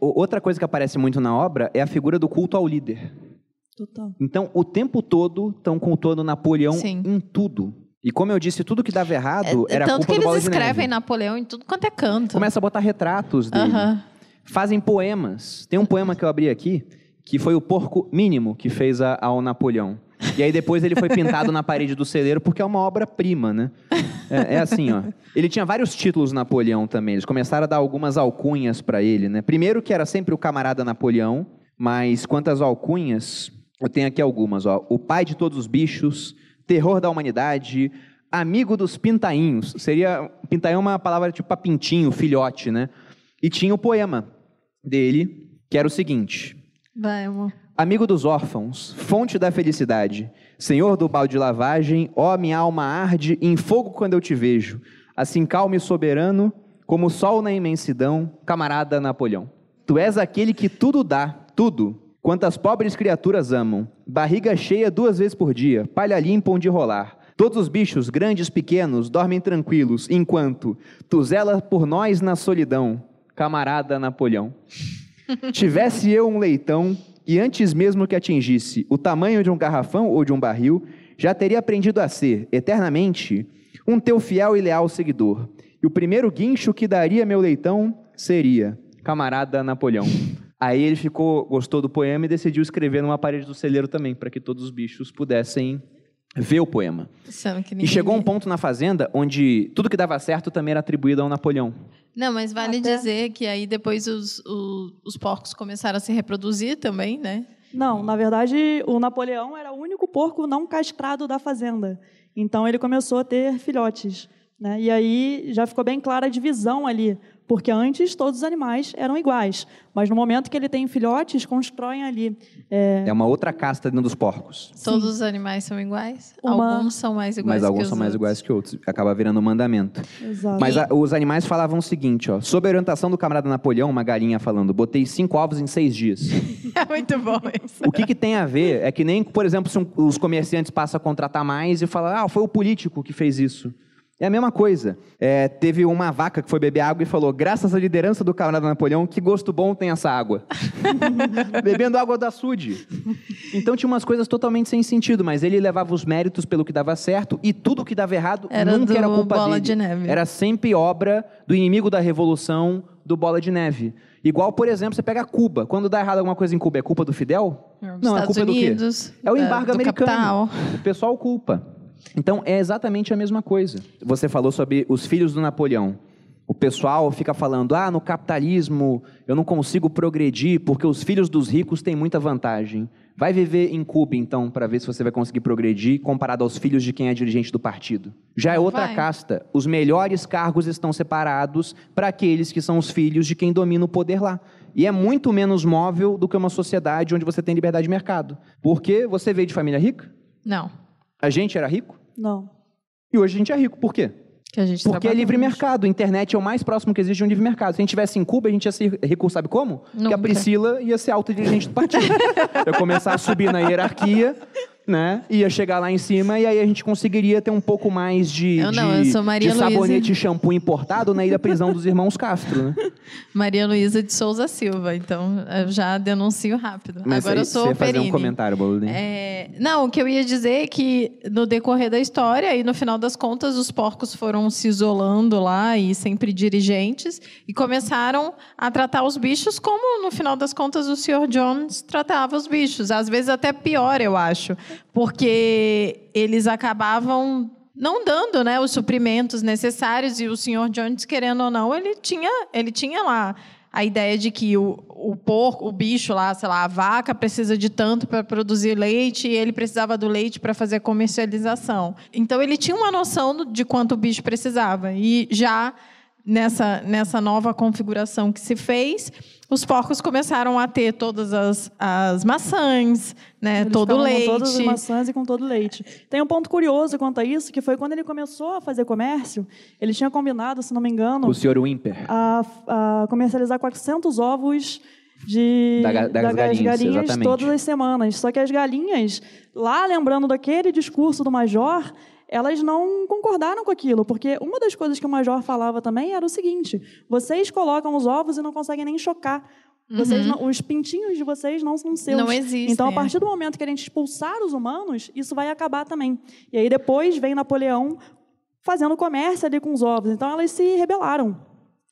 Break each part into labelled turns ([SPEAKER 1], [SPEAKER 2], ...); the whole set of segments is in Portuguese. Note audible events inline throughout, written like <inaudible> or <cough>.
[SPEAKER 1] Outra coisa que aparece muito na obra é a figura do culto ao líder. Total. Então, o tempo todo estão cultuando Napoleão Sim. em tudo. E como eu disse, tudo que dava errado é, era culpa do Tanto que eles escrevem
[SPEAKER 2] Napoleão em tudo quanto é canto.
[SPEAKER 1] Começa a botar retratos dele. Uh -huh. Fazem poemas. Tem um poema que eu abri aqui, que foi o Porco Mínimo, que fez a, ao Napoleão. <laughs> E aí depois ele foi pintado na parede do celeiro porque é uma obra-prima, né? É, é, assim, ó. Ele tinha vários títulos Napoleão também. Eles começaram a dar algumas alcunhas para ele, né? Primeiro que era sempre o camarada Napoleão, mas quantas alcunhas? Eu tenho aqui algumas, ó. O pai de todos os bichos, terror da humanidade, amigo dos pintainhos. Seria pintainho é uma palavra tipo para pintinho, filhote, né? E tinha o poema dele, que era o seguinte: Vai, amor amigo dos órfãos, fonte da felicidade, Senhor do balde de lavagem, ó minha alma arde em fogo quando eu te vejo, assim calmo e soberano, como o sol na imensidão, camarada Napoleão. Tu és aquele que tudo dá, tudo, quantas pobres criaturas amam, barriga cheia duas vezes por dia, palha limpa onde rolar. Todos os bichos, grandes, pequenos, dormem tranquilos, enquanto tu zela por nós na solidão, camarada Napoleão. <laughs> Tivesse eu um leitão, e antes mesmo que atingisse o tamanho de um garrafão ou de um barril, já teria aprendido a ser, eternamente, um teu fiel e leal seguidor. E o primeiro guincho que daria meu leitão seria camarada Napoleão. Aí ele ficou, gostou do poema e decidiu escrever numa parede do celeiro também, para que todos os bichos pudessem ver o poema. e chegou um ponto na Fazenda onde tudo que dava certo também era atribuído ao Napoleão.
[SPEAKER 2] Não, mas vale Até... dizer que aí depois os, os, os, porcos começaram a se reproduzir também, né?
[SPEAKER 3] Não, na verdade, o Napoleão era o único porco não castrado da Fazenda. Então ele começou a ter filhotes. Né? E aí já ficou bem clara a divisão ali porque antes todos os animais eram iguais, mas no momento que ele tem filhotes, constroem ali. É, é
[SPEAKER 1] uma outra casta dentro dos porcos. Sim.
[SPEAKER 3] Todos os animais são iguais? Uma... Alguns são mais iguais Mas alguns são outros. mais
[SPEAKER 1] iguais que outros. Acaba virando um mandamento.
[SPEAKER 2] Exato. Mas a,
[SPEAKER 1] os animais falavam o seguinte, ó. Sob a orientação do camarada Napoleão, uma galinha falando, botei cinco ovos em seis dias.
[SPEAKER 2] <laughs> é muito bom isso. O que,
[SPEAKER 1] que, tem a ver é que nem, por exemplo, se um, os comerciantes passam a contratar mais e falam, ah, foi o político que fez isso. É a mesma coisa. É, teve uma vaca que foi beber água e falou: graças à liderança do camarada Napoleão, que gosto bom tem essa água. <laughs> Bebendo água do açude. Então tinha umas coisas totalmente sem sentido, mas ele levava os méritos pelo que dava certo e tudo que dava errado era nunca era culpa bola dele. De neve. Era sempre obra do inimigo da revolução do Bola de Neve. Igual, por exemplo, você pega Cuba. Quando dá errado alguma coisa em Cuba, é culpa do Fidel? Não, é Estados é culpa Unidos, do quê? É o é, embargo americano. Capital. O pessoal culpa. Então é exatamente a mesma coisa. Você falou sobre os filhos do Napoleão. O pessoal fica falando: ah, no capitalismo eu não consigo progredir porque os filhos dos ricos têm muita vantagem. Vai viver em Cuba, então, para ver se você vai conseguir progredir comparado aos filhos de quem é dirigente do partido. Já é outra vai. casta. Os melhores cargos estão separados para aqueles que são os filhos de quem domina o poder lá. E é muito menos móvel do que uma sociedade onde você tem liberdade de mercado. Porque você veio de família rica? Não. A gente era rico? Não. E hoje a gente é rico, por quê? Porque é livre mercado, a internet é o mais próximo que existe de um livre mercado. Se a gente estivesse em Cuba, a gente ia ser rico, sabe como? Nunca. Que a Priscila ia ser alta dirigente do partido. ia <laughs> começar a subir na hierarquia, né? Ia chegar lá em cima e aí a gente conseguiria ter um pouco mais de, eu não, de, eu sou Maria de sabonete e shampoo importado na né? ilha prisão dos irmãos Castro, né? <laughs>
[SPEAKER 2] Maria Luísa de Souza Silva, então eu já denuncio rápido. Mas Agora aí, eu sou você fazer um comentário, Boludinho. É, não, o que eu ia dizer é que no decorrer da história e no final das contas os porcos foram se isolando lá e sempre dirigentes e começaram a tratar os bichos como no final das contas o Sr. Jones tratava os bichos, às vezes até pior, eu acho porque eles acabavam não dando né, os suprimentos necessários e o senhor Jones, querendo ou não, ele tinha, ele tinha lá a ideia de que o, o porco, o bicho lá, sei lá, a vaca precisa de tanto para produzir leite e ele precisava do leite para fazer comercialização. Então ele tinha uma noção de quanto o bicho precisava. E já nessa, nessa nova configuração que se fez, os porcos começaram a ter todas as, as maçãs, né? Eles todo o leite. Com todas as maçãs
[SPEAKER 3] e com todo o leite. Tem um ponto curioso quanto a isso, que foi quando ele começou a fazer comércio, ele tinha combinado, se não me engano. O senhor Wimper. A, a comercializar 400 ovos de da, das, das galinhas, galinhas exatamente. todas as semanas. Só que as galinhas, lá lembrando daquele discurso do Major, elas não concordaram com aquilo, porque uma das coisas que o Major falava também era o seguinte: vocês colocam os ovos e não conseguem nem chocar. Vocês uhum. não, os pintinhos de vocês não são seus. Não existe. Então, a é. partir do momento que a gente expulsar os humanos, isso vai acabar também. E aí depois vem Napoleão fazendo comércio ali com os ovos. Então, elas se rebelaram.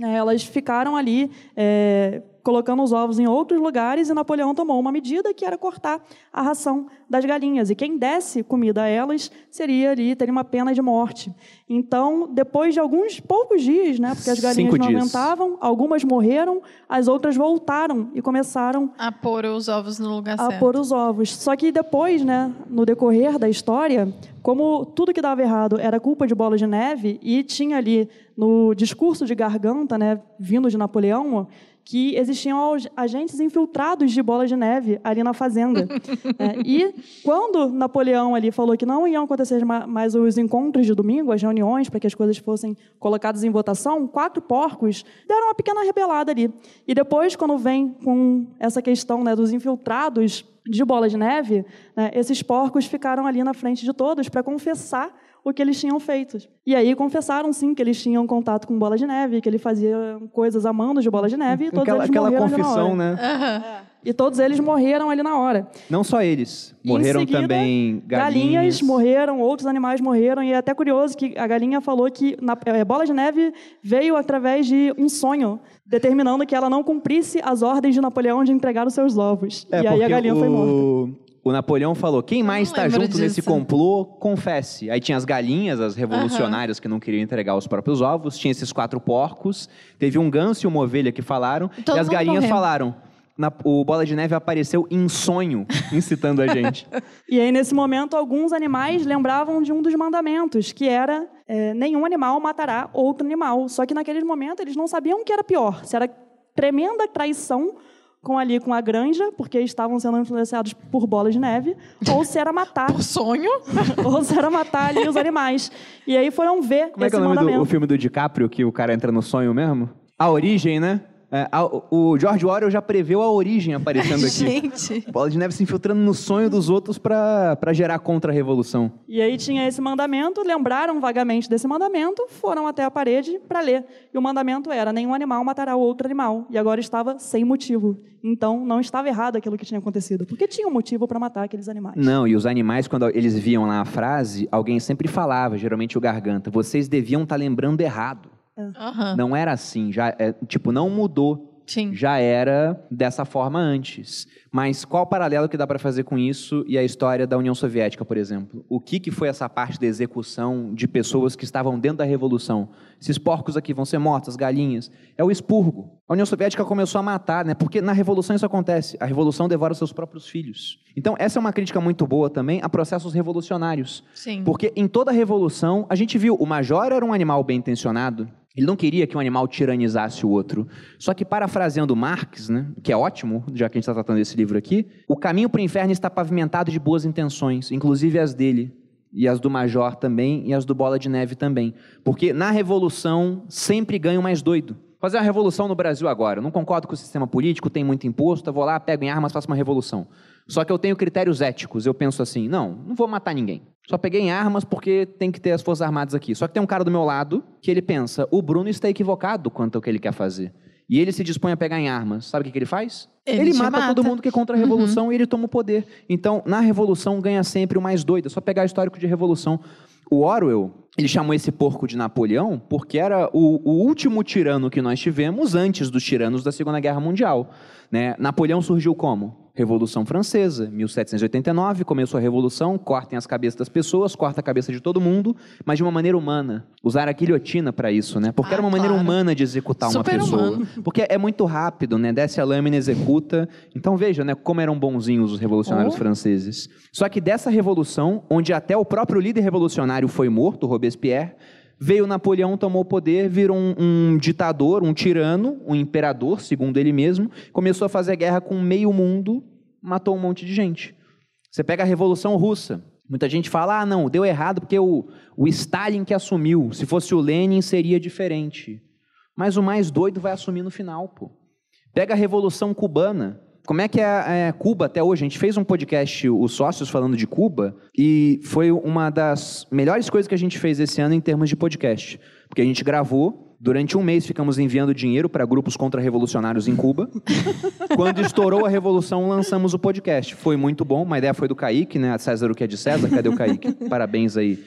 [SPEAKER 3] É, elas ficaram ali é, colocando os ovos em outros lugares, e Napoleão tomou uma medida que era cortar a ração das galinhas. E quem desse comida a elas seria ali, teria uma pena de morte. Então, depois de alguns poucos dias, né, porque as galinhas Cinco não dias. aumentavam, algumas morreram, as outras voltaram e começaram a pôr os ovos no lugar certo. A pôr os ovos. Só que depois, né, no decorrer da história, como tudo que dava errado era culpa de bola de neve e tinha ali no discurso de garganta, né, vindo de Napoleão, que existiam agentes infiltrados de bola de neve ali na fazenda. <laughs> é, e quando Napoleão ali falou que não iam acontecer mais os encontros de domingo, as reuniões, para que as coisas fossem colocadas em votação, quatro porcos deram uma pequena rebelada ali. E depois, quando vem com essa questão né, dos infiltrados de bola de neve, né, esses porcos ficaram ali na frente de todos para confessar o que eles tinham feito. E aí confessaram, sim, que eles tinham contato com bola de neve, que ele fazia coisas a mando de bola de neve, e todos aquela, eles morreram Aquela confissão, né? Uhum. É. E todos eles morreram ali na hora.
[SPEAKER 1] Não só eles. Morreram seguida, também
[SPEAKER 3] galinhas. Galinhas morreram, outros animais morreram. E é até curioso que a galinha falou que na, é, Bola de Neve veio através de um sonho, determinando que ela não cumprisse as ordens de Napoleão de entregar os seus ovos. É, e aí a galinha o, foi morta
[SPEAKER 1] o Napoleão falou: quem mais está junto disso. nesse complô, confesse. Aí tinha as galinhas, as revolucionárias uhum. que não queriam entregar os próprios ovos, tinha esses quatro porcos, teve um ganso e uma ovelha que falaram, Todo e as galinhas morreu. falaram. Na, o Bola de Neve apareceu em sonho, <laughs> incitando a gente.
[SPEAKER 3] e aí, nesse momento, alguns animais lembravam de um dos mandamentos, que era é, nenhum animal matará outro animal. Só que naquele momento eles não sabiam o que era pior, se era tremenda traição com ali com a granja, porque estavam sendo influenciados por bola de neve, ou se era matar. Por sonho? <laughs> ou se era matar ali os animais. E aí foram ver Como esse é que é o nome mandamento. do o filme
[SPEAKER 1] do DiCaprio que o cara entra no sonho mesmo? A origem, né? É, o George Orwell já preveu a origem aparecendo aqui. <laughs> Gente. Bola de neve se infiltrando no sonho dos outros para gerar contra-revolução.
[SPEAKER 3] E aí tinha esse mandamento, lembraram vagamente desse mandamento, foram até a parede para ler. E o mandamento era: nenhum animal matará outro animal. E agora estava sem motivo. Então não estava errado aquilo que tinha acontecido, porque tinha um motivo para matar aqueles animais.
[SPEAKER 1] Não, e os animais, quando eles viam lá a frase, alguém sempre falava, geralmente o garganta: vocês deviam estar tá lembrando errado.
[SPEAKER 2] Uhum. Não
[SPEAKER 1] era assim, já é, tipo, não mudou. Sim. Já era dessa forma antes. Mas qual o paralelo que dá para fazer com isso e a história da União Soviética, por exemplo? O que, que foi essa parte da execução de pessoas que estavam dentro da Revolução? Esses porcos aqui vão ser mortos, galinhas. É o expurgo. A União Soviética começou a matar, né? Porque na Revolução isso acontece. A Revolução devora seus próprios filhos. Então, essa é uma crítica muito boa também a processos revolucionários. Sim. Porque em toda a Revolução, a gente viu, o Major era um animal bem intencionado, ele não queria que um animal tiranizasse o outro. Só que, parafraseando Marx, né, que é ótimo, já que a gente está tratando desse livro aqui, o caminho para o inferno está pavimentado de boas intenções, inclusive as dele, e as do Major também, e as do Bola de Neve também. Porque na revolução sempre ganha o mais doido. Fazer uma revolução no Brasil agora. Eu não concordo com o sistema político, tem muito imposto, eu vou lá, pego em armas, faço uma revolução. Só que eu tenho critérios éticos. Eu penso assim: não, não vou matar ninguém. Só peguei em armas porque tem que ter as Forças Armadas aqui. Só que tem um cara do meu lado que ele pensa: o Bruno está equivocado quanto ao que ele quer fazer. E ele se dispõe a pegar em armas. Sabe o que, que ele faz? Ele, ele mata, mata, todo mundo que é contra a uhum. revolução uhum. e ele toma o poder. Então, na revolução ganha sempre o mais doido. É só pegar histórico de revolução. O Orwell, ele chamou esse porco de Napoleão porque era o, o, último tirano que nós tivemos antes dos tiranos da Segunda Guerra Mundial. Né? Napoleão surgiu como? Revolução Francesa, 1789, começou a revolução, cortem as cabeças das pessoas, corta a cabeça de todo mundo, mas de uma maneira humana. Usaram a guilhotina para isso, né? Porque ah, era uma ah, maneira humana de executar Super uma pessoa. Humano. Porque é muito rápido, né? Desce a lâmina, executa. Então veja, né, como eram bonzinhos os revolucionários oh. franceses. Só que dessa revolução, onde até o próprio líder revolucionário foi morto, Robespierre, Veio Napoleão, tomou o poder, virou um, um, ditador, um tirano, um imperador, segundo ele mesmo. Começou a fazer guerra com meio mundo matou um monte de gente. Você pega a Revolução Russa. Muita gente fala, ah, não, deu errado porque o, o Stalin que assumiu. Se fosse o Lenin, seria diferente. Mas o mais doido vai assumir no final, pô. Pega a Revolução Cubana. Como é que é, é, Cuba até hoje? A gente fez um podcast, os sócios, falando de Cuba, e foi uma das melhores coisas que a gente fez esse ano em termos de podcast. Porque a gente gravou Durante um mês ficamos enviando dinheiro para grupos contra-revolucionários em Cuba. <laughs> Quando estourou a revolução, lançamos o podcast. Foi muito bom, uma ideia foi do Kaique, né? César o que é de César, cadê o Kaique? <laughs> Parabéns aí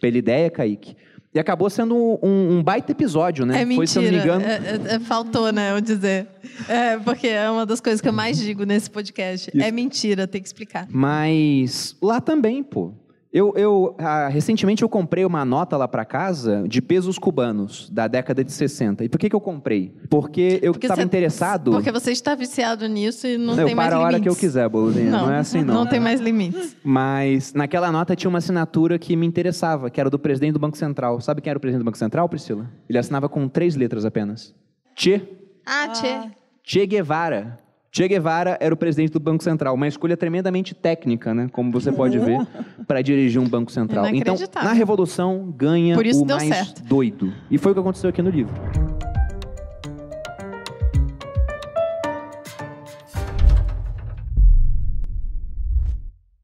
[SPEAKER 1] pela ideia, Kaique. E acabou sendo um, um baita episódio, né? É mentira. Foi, se eu não me engano. É, é,
[SPEAKER 2] é, faltou, né? Eu dizer. É, porque é uma das coisas que eu mais digo nesse podcast. Isso. É mentira, tem que explicar.
[SPEAKER 1] Mas lá também, pô. Eu, eu ah, recentemente eu comprei uma nota lá para casa de pesos cubanos da década de 60. E por que, que eu comprei? Porque eu estava interessado. Porque você
[SPEAKER 2] está viciado nisso e não, não tem mais limites. Eu paro a hora que eu quiser,
[SPEAKER 1] Boludinha. Não, não, é <laughs> assim não. Não tem
[SPEAKER 2] mais limites.
[SPEAKER 1] Mas naquela nota tinha uma assinatura que me interessava, que era do presidente do Banco Central. Sabe quem era o presidente do Banco Central, Priscila? Ele assinava com três letras apenas. Che.
[SPEAKER 2] Ah, ah. Che.
[SPEAKER 1] Che Guevara. Che Guevara era o presidente do Banco Central, uma escolha tremendamente técnica, né? Como você pode ver, <laughs> para dirigir um Banco Central. então, na Revolução ganha o mais certo. doido. E foi o que aconteceu aqui no livro.